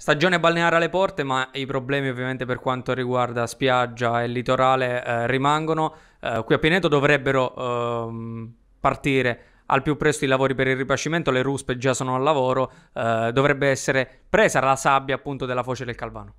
Stagione balneare alle porte, ma i problemi ovviamente per quanto riguarda spiaggia e litorale eh, rimangono. Eh, qui a Pineto dovrebbero ehm, partire al più presto i lavori per il ripascimento, le ruspe già sono al lavoro, eh, dovrebbe essere presa la sabbia appunto della foce del Calvano.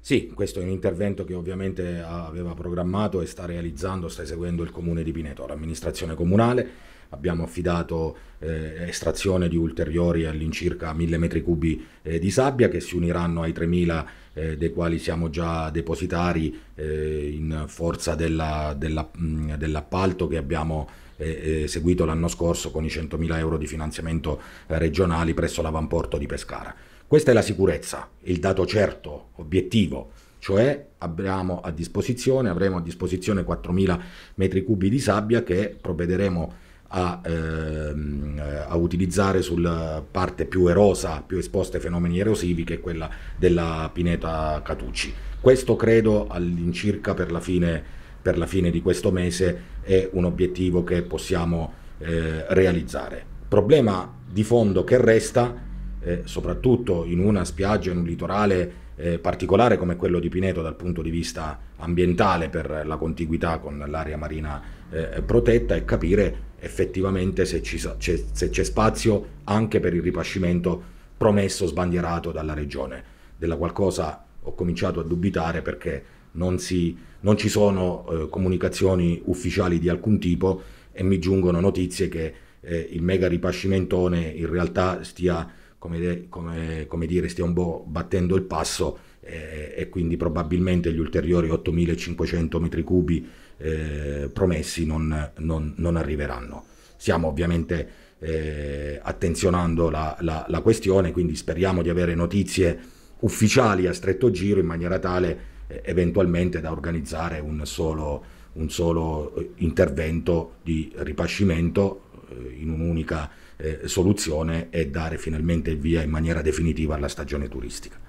Sì, questo è un intervento che ovviamente aveva programmato e sta realizzando, sta eseguendo il comune di Pineto, l'amministrazione comunale abbiamo affidato eh, estrazione di ulteriori all'incirca 1000 metri cubi eh, di sabbia che si uniranno ai 3000 eh, dei quali siamo già depositari eh, in forza della, della, mh, dell'appalto che abbiamo eseguito eh, eh, l'anno scorso con i 100.000 euro di finanziamento regionali presso l'avamporto di Pescara. Questa è la sicurezza, il dato certo, obiettivo cioè abbiamo a disposizione, avremo a disposizione 4.000 metri cubi di sabbia che provvederemo a a, ehm, a, utilizzare sulla parte più erosa, più esposta ai fenomeni erosivi, che è quella della pineta Catucci. Questo credo all'incirca per la fine, per la fine di questo mese è un obiettivo che possiamo eh, realizzare. Problema di fondo che resta eh, soprattutto in una spiaggia, in un litorale eh, particolare come quello di Pineto dal punto di vista ambientale per la contiguità con l'area marina eh, protetta e capire effettivamente se, ci, c'è, se c'è spazio anche per il ripascimento promesso, sbandierato dalla regione. Della qualcosa ho cominciato a dubitare perché non, si, non ci sono eh, comunicazioni ufficiali di alcun tipo e mi giungono notizie che eh, il mega ripascimentone in realtà stia come, come, come dire, stia un po' battendo il passo eh, e quindi probabilmente gli ulteriori 8.500 metri cubi eh, promessi non, non, non, arriveranno. Stiamo ovviamente eh, attenzionando la, la, la questione, quindi speriamo di avere notizie ufficiali a stretto giro in maniera tale eh, eventualmente da organizzare un solo, un solo eh, intervento di ripascimento eh, in un'unica eh, soluzione e dare finalmente il via in maniera definitiva alla stagione turistica.